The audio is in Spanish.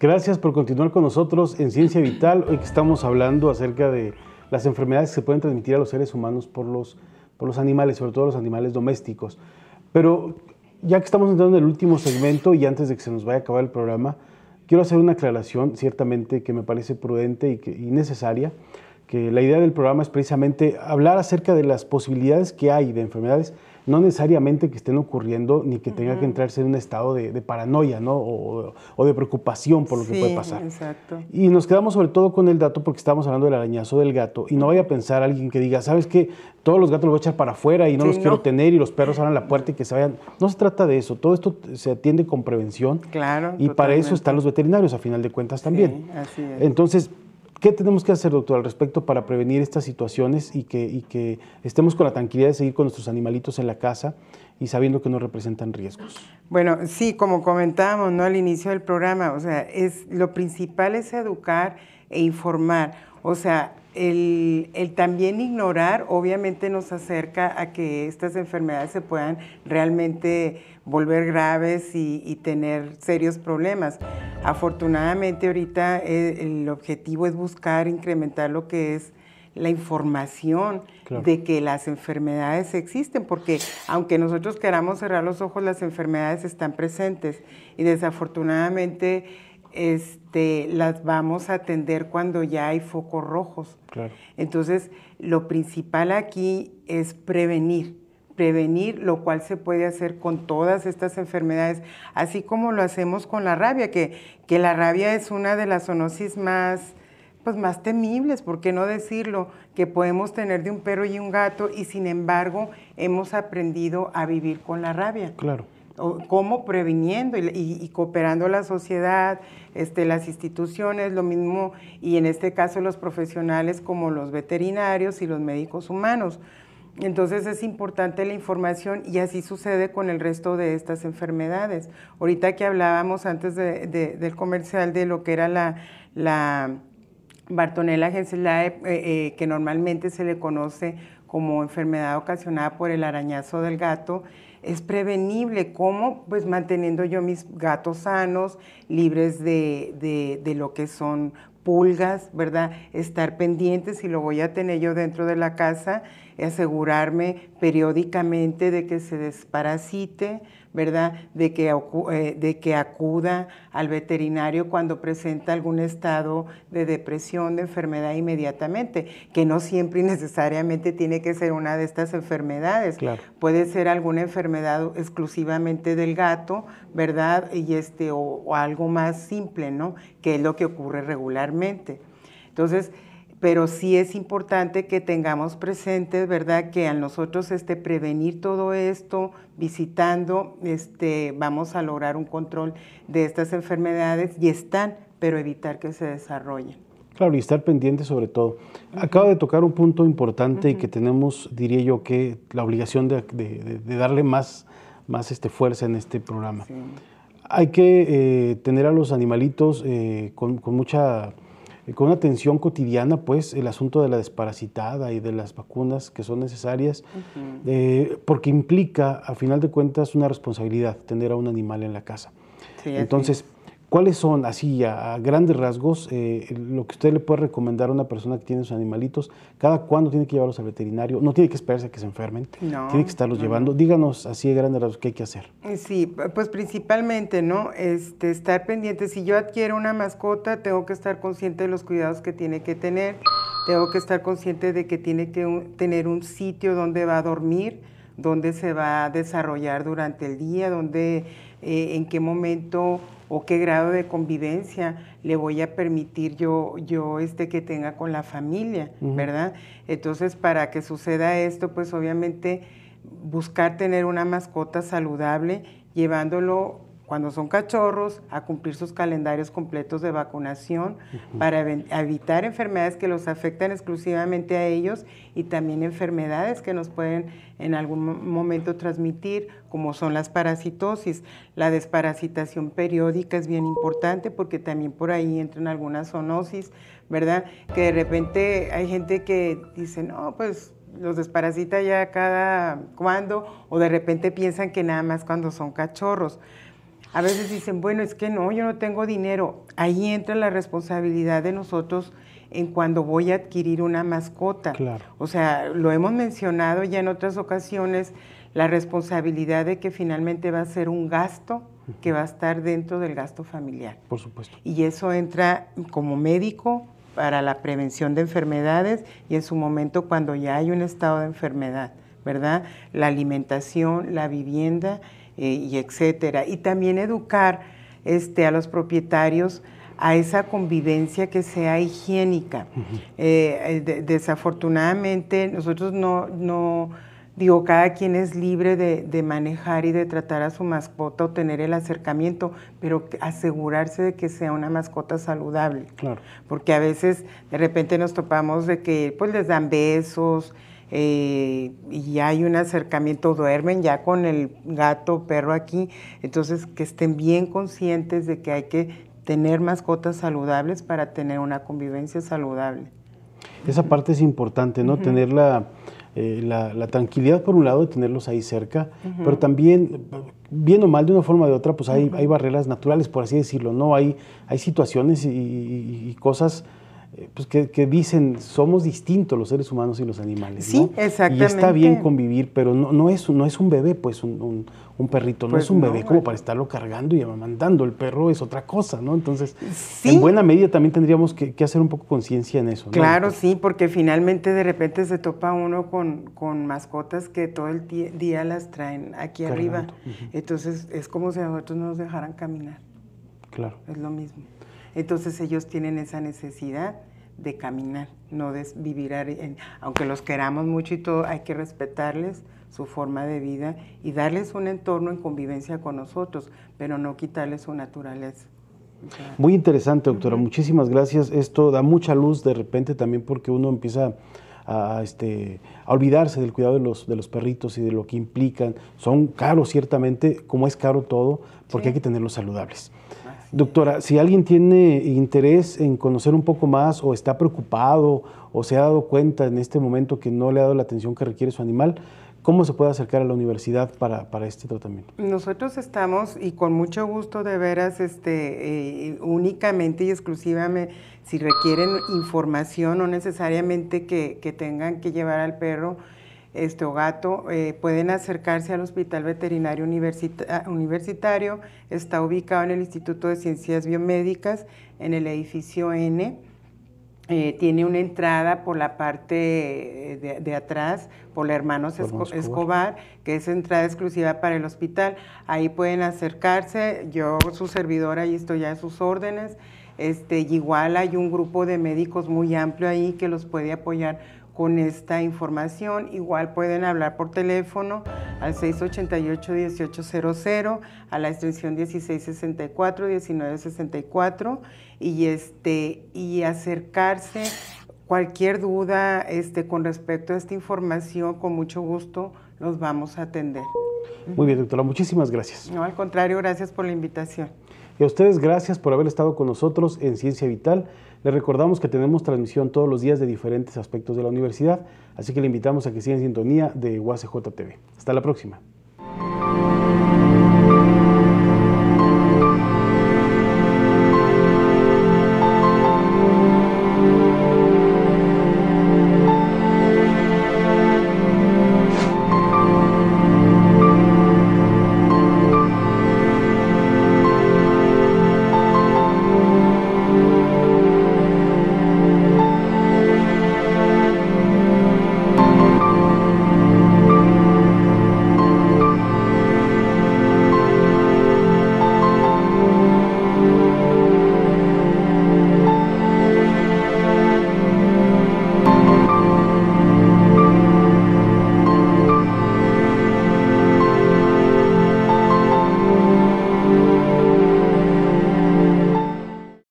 Gracias por continuar con nosotros en Ciencia Vital. Hoy que estamos hablando acerca de las enfermedades que se pueden transmitir a los seres humanos por los, por los animales, sobre todo los animales domésticos. Pero ya que estamos entrando en el último segmento y antes de que se nos vaya a acabar el programa, quiero hacer una aclaración, ciertamente, que me parece prudente y, que, y necesaria, que la idea del programa es precisamente hablar acerca de las posibilidades que hay de enfermedades no necesariamente que estén ocurriendo ni que tenga que entrarse en un estado de, paranoia ¿no? o, de preocupación por lo que puede pasar. Exacto. Y nos quedamos sobre todo con el dato porque estamos hablando del arañazo del gato y no vaya a pensar alguien que diga, ¿sabes qué? Todos los gatos los voy a echar para afuera y no los quiero tener y los perros abran la puerta y que se vayan. No se trata de eso, todo esto se atiende con prevención. Claro. Y para eso están los veterinarios a final de cuentas también. Sí, así es. Entonces, ¿Qué tenemos que hacer, doctor, al respecto para prevenir estas situaciones y que, estemos con la tranquilidad de seguir con nuestros animalitos en la casa y sabiendo que no representan riesgos? Bueno, sí, como comentábamos ¿no? al inicio del programa, o sea, es, lo principal es educar e informar. O sea, el, el, también ignorar obviamente nos acerca a que estas enfermedades se puedan realmente volver graves y, tener serios problemas. Afortunadamente ahorita eh, el, objetivo es buscar incrementar lo que es la información de que las enfermedades existen, porque aunque nosotros queramos cerrar los ojos, las enfermedades están presentes y desafortunadamente este, las vamos a atender cuando ya hay focos rojos. Claro. Entonces, lo principal aquí es prevenir, prevenir, lo cual se puede hacer con todas estas enfermedades, así como lo hacemos con la rabia, que, que la rabia es una de las zoonosis más pues más temibles, ¿por qué no decirlo? Que podemos tener de un perro y un gato y sin embargo hemos aprendido a vivir con la rabia. Claro cómo previniendo y, cooperando la sociedad, este, las instituciones, lo mismo, y en este caso los profesionales como los veterinarios y los médicos humanos. Entonces es importante la información y así sucede con el resto de estas enfermedades. Ahorita que hablábamos antes del comercial de lo que era la, la Bartonella genselae, eh, eh, que normalmente se le conoce como enfermedad ocasionada por el arañazo del gato, es prevenible. ¿Cómo? Pues manteniendo yo mis gatos sanos, libres de, lo que son pulgas, ¿verdad? Estar pendientes si lo voy a tener yo dentro de la casa, asegurarme periódicamente de que se desparasite, ¿verdad? De que, eh, de que acuda al veterinario cuando presenta algún estado de depresión, de enfermedad inmediatamente, que no siempre y necesariamente tiene que ser una de estas enfermedades. Puede ser alguna enfermedad exclusivamente del gato, ¿verdad? Y este, o, o algo más simple, ¿no? Que es lo que ocurre regularmente. Entonces, pero sí es importante que tengamos presente, ¿verdad?, que a nosotros este, prevenir todo esto, visitando, este, vamos a lograr un control de estas enfermedades y están, pero evitar que se desarrollen. Claro, y estar pendiente sobre todo. Acabo de tocar un punto importante y que tenemos, diría yo, que la obligación de, darle más, más este, fuerza en este programa. Hay que eh, tener a los animalitos eh, con mucha eh, con una atención cotidiana, pues, el asunto de la desparasitada y de las vacunas que son necesarias, eh, porque implica, a final de cuentas, una responsabilidad tener a un animal en la casa. Entonces, ¿Cuáles son, así a, grandes rasgos, eh, lo que usted le puede recomendar a una persona que tiene sus animalitos? ¿Cada cuándo tiene que llevarlos al veterinario? No tiene que esperarse a que se enfermen, no, tiene que estarlos llevando. Díganos así a grandes rasgos qué hay que hacer. Sí, pues principalmente, ¿no? Este, estar pendiente. Si yo adquiero una mascota, tengo que estar consciente de los cuidados que tiene que tener, tengo que estar consciente de que tiene que tener un sitio donde va a dormir, donde se va a desarrollar durante el día, donde, eh, en qué momento o qué grado de convivencia le voy a permitir yo, yo este, que tenga con la familia, ¿verdad? Entonces, para que suceda esto, pues obviamente buscar tener una mascota saludable, llevándolo cuando son cachorros, a cumplir sus calendarios completos de vacunación para evitar enfermedades que los afectan exclusivamente a ellos y también enfermedades que nos pueden en algún momento transmitir, como son las parasitosis. La desparasitación periódica es bien importante porque también por ahí entran algunas zoonosis, ¿verdad? Que de repente hay gente que dice, no, pues los desparasita ya cada cuando, o de repente piensan que nada más cuando son cachorros. A veces dicen, bueno, es que no, yo no tengo dinero. Ahí entra la responsabilidad de nosotros en cuando voy a adquirir una mascota. Claro. O sea, lo hemos mencionado ya en otras ocasiones, la responsabilidad de que finalmente va a ser un gasto que va a estar dentro del gasto familiar. Por supuesto. Y eso entra como médico para la prevención de enfermedades y en su momento cuando ya hay un estado de enfermedad, ¿verdad? La alimentación, la vivienda y etcétera. Y también educar este, a los propietarios a esa convivencia que sea higiénica. Eh, eh, desafortunadamente, nosotros no, digo, cada quien es libre de, manejar y de tratar a su mascota o tener el acercamiento, pero asegurarse de que sea una mascota saludable. Claro. Porque a veces de repente nos topamos de que pues les dan besos, eh, y hay un acercamiento, duermen ya con el gato, perro aquí, entonces que estén bien conscientes de que hay que tener mascotas saludables para tener una convivencia saludable. Esa parte es importante, ¿no? Tener eh, la, la, tranquilidad por un lado de tenerlos ahí cerca, pero también, bien o mal, de una forma o de otra, pues hay, hay barreras naturales, por así decirlo, ¿no? Hay, hay situaciones y cosas eh, pues que, dicen, somos distintos los seres humanos y los animales. Sí, Y está bien convivir, pero no, es, no es un bebé, pues un, perrito, no pues es un bebé como eh. para estarlo cargando y mandando. el perro es otra cosa, ¿no? Entonces, en buena medida también tendríamos que, hacer un poco conciencia en eso. Claro, sí, porque finalmente de repente se topa uno con, mascotas que todo el día las traen aquí arriba. Entonces, es como si a nosotros nos dejaran caminar. Claro. Es lo mismo. Entonces ellos tienen esa necesidad de caminar, no de vivir, en, aunque los queramos mucho y todo, hay que respetarles su forma de vida y darles un entorno en convivencia con nosotros, pero no quitarles su naturaleza. Muy interesante, doctora. Muchísimas gracias. Esto da mucha luz de repente también porque uno empieza a, este, olvidarse del cuidado de los, perritos y de lo que implican. Son caros, ciertamente, como es caro todo, porque hay que tenerlos saludables. Doctora, si alguien tiene interés en conocer un poco más o está preocupado o se ha dado cuenta en este momento que no le ha dado la atención que requiere su animal, ¿cómo se puede acercar a la universidad para, este tratamiento? Nosotros estamos, y con mucho gusto de veras, este, eh, únicamente y exclusivamente, si requieren información o necesariamente que tengan que llevar al perro, este, o gato, eh, pueden acercarse al Hospital Veterinario Universitario. Está ubicado en el Instituto de Ciencias Biomédicas, en el edificio N. Eh, tiene una entrada por la parte eh, de, atrás, por la Hermanos Escobar, que es entrada exclusiva para el hospital. Ahí pueden acercarse. Yo, su servidora, ahí estoy a sus órdenes. Este, igual hay un grupo de médicos muy amplio ahí que los puede apoyar con esta información. Igual pueden hablar por teléfono al 688-1800, a la extensión 1664-1964 y, este, y acercarse cualquier duda este, con respecto a esta información, con mucho gusto los vamos a atender. Muy bien, doctora, muchísimas gracias. No, al contrario, gracias por la invitación. Y a ustedes, gracias por haber estado con nosotros en Ciencia Vital. Les recordamos que tenemos transmisión todos los días de diferentes aspectos de la universidad, así que le invitamos a que siga en sintonía de UACJ Hasta la próxima.